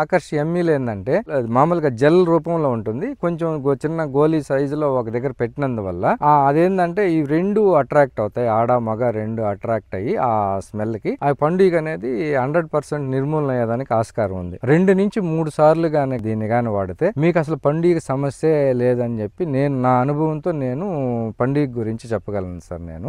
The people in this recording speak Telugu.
ఆకర్ష్ ఎమ్మీలు e ఏంటంటే మామూలుగా జెల్ రూపంలో ఉంటుంది కొంచెం చిన్న గోలీ సైజులో ఒక దగ్గర పెట్టినందువల్ల అదేంటంటే ఈ రెండు అట్రాక్ట్ అవుతాయి ఆడ మగ రెండు అట్రాక్ట్ అయ్యి ఆ స్మెల్ కి ఆ పండుగ అనేది హండ్రెడ్ పర్సెంట్ నిర్మూలన అయ్యేదానికి ఆస్కారం ఉంది రెండు నుంచి మూడు సార్లు కానీ దీన్ని కానీ వాడితే మీకు అసలు పండుగ సమస్య లేదని చెప్పి నేను నా అనుభవంతో నేను పండుగ గురించి చెప్పగలను సార్ నేను